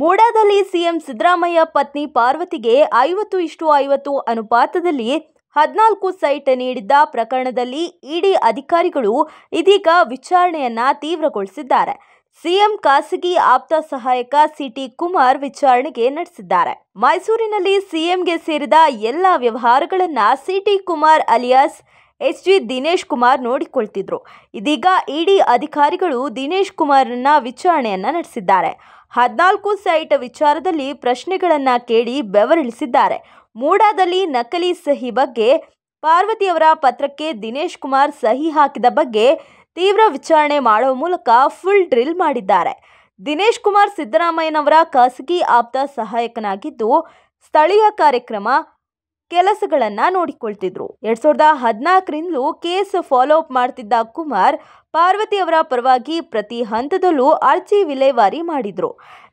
ಮೋಡಾದಲ್ಲಿ CM Siddaramaiah ಪತ್ನಿ ಪಾರ್ವತಿಗೆ ಐವತ್ತು ಇಷ್ಟು ಐವತ್ತು ಅನುಪಾತದಲ್ಲಿ ಹದಿನಾಲ್ಕು ಸೈಟ್ ನೀಡಿದ್ದ ಪ್ರಕರಣದಲ್ಲಿ ಇಡಿ ಅಧಿಕಾರಿಗಳು ಇದೀಗ ವಿಚಾರಣೆಯನ್ನ ತೀವ್ರಗೊಳಿಸಿದ್ದಾರೆ ಸಿಎಂ ಖಾಸಗಿ ಆಪ್ತ ಸಹಾಯಕ ಸಿಟಿ ಕುಮಾರ್ ವಿಚಾರಣೆಗೆ ನಡೆಸಿದ್ದಾರೆ ಮೈಸೂರಿನಲ್ಲಿ ಸಿಎಂಗೆ ಸೇರಿದ ಎಲ್ಲ ವ್ಯವಹಾರಗಳನ್ನ city Kumar alias S G Dinesh Kumar ನೋಡಿಕೊಳ್ತಿದ್ರು ಇದೀಗ ಇಡಿ ಅಧಿಕಾರಿಗಳು ದಿನೇಶ್ ಕುಮಾರ್ನ ವಿಚಾರಣೆಯನ್ನ ನಡೆಸಿದ್ದಾರೆ ಹದಿನಾಲ್ಕು ಸೈಟ್ ವಿಚಾರದಲ್ಲಿ ಪ್ರಶ್ನೆಗಳನ್ನು ಕೇಳಿ ಬೆವರಿಳಿಸಿದ್ದಾರೆ ಮೂಡಾದಲ್ಲಿ ನಕಲಿ ಸಹಿ ಬಗ್ಗೆ ಪಾರ್ವತಿಯವರ ಪತ್ರಕ್ಕೆ ದಿನೇಶ್ ಕುಮಾರ್ ಸಹಿ ಹಾಕಿದ ಬಗ್ಗೆ ತೀವ್ರ ವಿಚಾರಣೆ ಮಾಡುವ ಮೂಲಕ ಫುಲ್ ಡ್ರಿಲ್ ಮಾಡಿದ್ದಾರೆ ದಿನೇಶ್ ಕುಮಾರ್ ಸಿದ್ದರಾಮಯ್ಯನವರ ಖಾಸಗಿ ಆಪ್ತ ಸಹಾಯಕನಾಗಿದ್ದು ಸ್ಥಳೀಯ ಕಾರ್ಯಕ್ರಮ ಕೆಲಸಗಳನ್ನು ನೋಡಿಕೊಳ್ತಿದ್ರು ಎರಡ್ ಸಾವಿರದ ಹದಿನಾಲ್ಕರಿಂದಲೂ ಕೇಸ್ ಫಾಲೋ ಅಪ್ ಮಾಡ್ತಿದ್ದ ಕುಮಾರ್ ಪಾರ್ವತಿ ಅವರ ಪರವಾಗಿ ಪ್ರತಿ ಹಂತದಲ್ಲೂ ಅರ್ಜಿ ವಿಲೇವಾರಿ ಮಾಡಿದ್ರು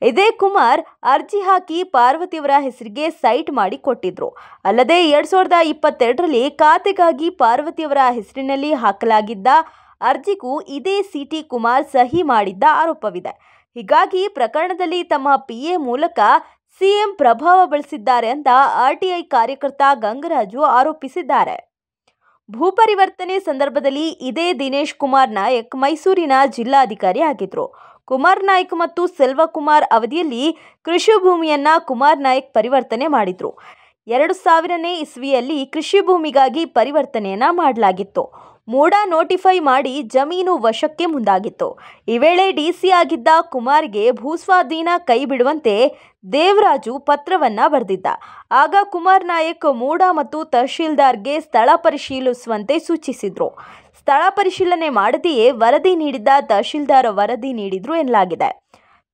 ಇದೇ ಕುಮಾರ್ ಅರ್ಜಿ ಹಾಕಿ ಪಾರ್ವತಿ ಅವರ ಹೆಸರಿಗೆ ಸೈಟ್ ಮಾಡಿ ಕೊಟ್ಟಿದ್ರು ಅಲ್ಲದೆ ಎರಡ್ ಸಾವಿರದ ಇಪ್ಪತ್ತೆರಡರಲ್ಲಿ ಖಾತೆಗಾಗಿ ಅವರ ಹೆಸರಿನಲ್ಲಿ ಹಾಕಲಾಗಿದ್ದ ಅರ್ಜಿಗೂ ಇದೇ ಸಿಟಿ ಕುಮಾರ್ ಸಹಿ ಮಾಡಿದ್ದ ಆರೋಪವಿದೆ ಹೀಗಾಗಿ ಪ್ರಕರಣದಲ್ಲಿ ತಮ್ಮ ಪಿ ಎ ಮೂಲಕ ಸಿಎಂ ಪ್ರಭಾವ ಬಳಸಿದ್ದಾರೆ ಅಂತ ಆರ್ಟಿಐ ಕಾರ್ಯಕರ್ತ ಗಂಗರಾಜು ಆರೋಪಿಸಿದ್ದಾರೆ ಭೂಪರಿವರ್ತನೆ ಸಂದರ್ಭದಲ್ಲಿ ಇದೇ ದಿನೇಶ್ ಕುಮಾರ್ ನಾಯಕ್ ಮೈಸೂರಿನ ಜಿಲ್ಲಾಧಿಕಾರಿ ಆಗಿದ್ರು ಕುಮಾರ್ ನಾಯಕ್ ಮತ್ತು ಸೆಲ್ವಕುಮಾರ್ ಅವಧಿಯಲ್ಲಿ ಕೃಷಿ ಭೂಮಿಯನ್ನ ಕುಮಾರ್ ನಾಯಕ್ ಪರಿವರ್ತನೆ ಮಾಡಿದ್ರು ಎರಡು ಸಾವಿರನೇ ಇಸ್ವಿಯಲ್ಲಿ ಕೃಷಿ ಭೂಮಿಗಾಗಿ ಪರಿವರ್ತನೆಯನ್ನ ಮಾಡಲಾಗಿತ್ತು ಮೋಡ ನೋಟಿಫೈ ಮಾಡಿ ಜಮೀನು ವಶಕ್ಕೆ ಮುಂದಾಗಿತ್ತು ಈ ವೇಳೆ ಡಿಸಿ ಆಗಿದ್ದ ಕುಮಾರ್ಗೆ ಭೂಸ್ವಾಧೀನ ಕೈ ಬಿಡುವಂತೆ ದೇವರಾಜು ಪತ್ರವನ್ನ ಬರೆದಿದ್ದ ಆಗ ಕುಮಾರ್ ನಾಯಕ್ ಮೂಡ ಮತ್ತು ತಹಶೀಲ್ದಾರ್ಗೆ ಸ್ಥಳ ಪರಿಶೀಲಿಸುವಂತೆ ಸೂಚಿಸಿದ್ರು ಸ್ಥಳ ಪರಿಶೀಲನೆ ಮಾಡದೆಯೇ ವರದಿ ನೀಡಿದ್ದ ತಹಶೀಲ್ದಾರ್ ವರದಿ ನೀಡಿದ್ರು ಎನ್ನಲಾಗಿದೆ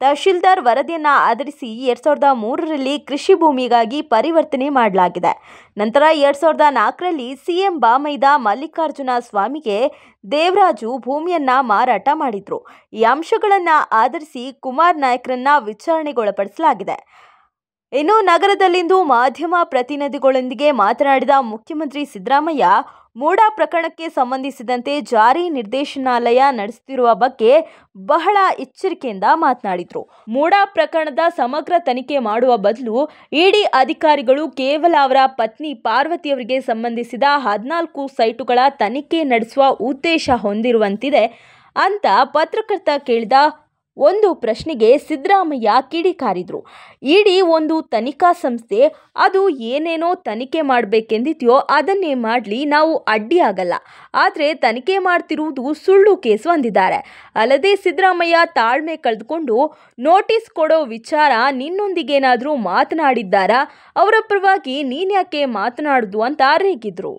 ತಹಶೀಲ್ದಾರ್ ವರದಿಯನ್ನು ಆಧರಿಸಿ ಎರಡು ಸಾವಿರದ ಮೂರರಲ್ಲಿ ಕೃಷಿ ಭೂಮಿಗಾಗಿ ಪರಿವರ್ತನೆ ಮಾಡಲಾಗಿದೆ ನಂತರ ಎರಡು ಸಾವಿರದ ನಾಲ್ಕರಲ್ಲಿ ಸಿ ಎಂ ಬಾಮೈದ ಮಲ್ಲಿಕಾರ್ಜುನ ಸ್ವಾಮಿಗೆ ದೇವರಾಜು ಭೂಮಿಯನ್ನು ಮಾರಾಟ ಮಾಡಿದರು ಈ ಅಂಶಗಳನ್ನು ಆಧರಿಸಿ ಕುಮಾರ್ ನಾಯಕರನ್ನು ವಿಚಾರಣೆಗೊಳಪಡಿಸಲಾಗಿದೆ ಇನ್ನು ನಗರದಲ್ಲಿಂದು ಮಾಧ್ಯಮ ಪ್ರತಿನಿಧಿಗಳೊಂದಿಗೆ ಮಾತನಾಡಿದ ಮುಖ್ಯಮಂತ್ರಿ ಸಿದ್ದರಾಮಯ್ಯ ಮೂಡಾ ಪ್ರಕರಣಕ್ಕೆ ಸಂಬಂಧಿಸಿದಂತೆ ಜಾರಿ ನಿರ್ದೇಶನಾಲಯ ನಡೆಸುತ್ತಿರುವ ಬಗ್ಗೆ ಬಹಳ ಎಚ್ಚರಿಕೆಯಿಂದ ಮಾತನಾಡಿದರು ಮೂಡ ಪ್ರಕರಣದ ಸಮಗ್ರ ತನಿಖೆ ಮಾಡುವ ಬದಲು ಇಡಿ ಅಧಿಕಾರಿಗಳು ಕೇವಲ ಅವರ ಪತ್ನಿ ಪಾರ್ವತಿಯವರಿಗೆ ಸಂಬಂಧಿಸಿದ ಹದಿನಾಲ್ಕು ಸೈಟುಗಳ ತನಿಖೆ ನಡೆಸುವ ಉದ್ದೇಶ ಹೊಂದಿರುವಂತಿದೆ ಅಂತ ಪತ್ರಕರ್ತ ಕೇಳಿದ ಒಂದು ಪ್ರಶ್ನೆಗೆ ಸಿದ್ದರಾಮಯ್ಯ ಕಿಡಿಕಾರಿದ್ರು ಇಡಿ ಒಂದು ತನಿಖಾ ಸಂಸ್ಥೆ ಅದು ಏನೇನೋ ತನಿಖೆ ಮಾಡಬೇಕೆಂದಿದೆಯೋ ಅದನ್ನೇ ಮಾಡಲಿ ನಾವು ಅಡ್ಡಿಯಾಗಲ್ಲ ಆದರೆ ತನಿಖೆ ಮಾಡ್ತಿರುವುದು ಸುಳ್ಳು ಕೇಸು ಅಂದಿದ್ದಾರೆ ಅಲ್ಲದೆ ಸಿದ್ದರಾಮಯ್ಯ ತಾಳ್ಮೆ ಕಳೆದುಕೊಂಡು ನೋಟಿಸ್ ಕೊಡೋ ವಿಚಾರ ನಿನ್ನೊಂದಿಗೇನಾದರೂ ಮಾತನಾಡಿದ್ದಾರಾ ಅವರ ಪರವಾಗಿ ನೀನ್ಯಾಕೆ ಮಾತನಾಡೋದು ಅಂತ ರೇಗಿದ್ರು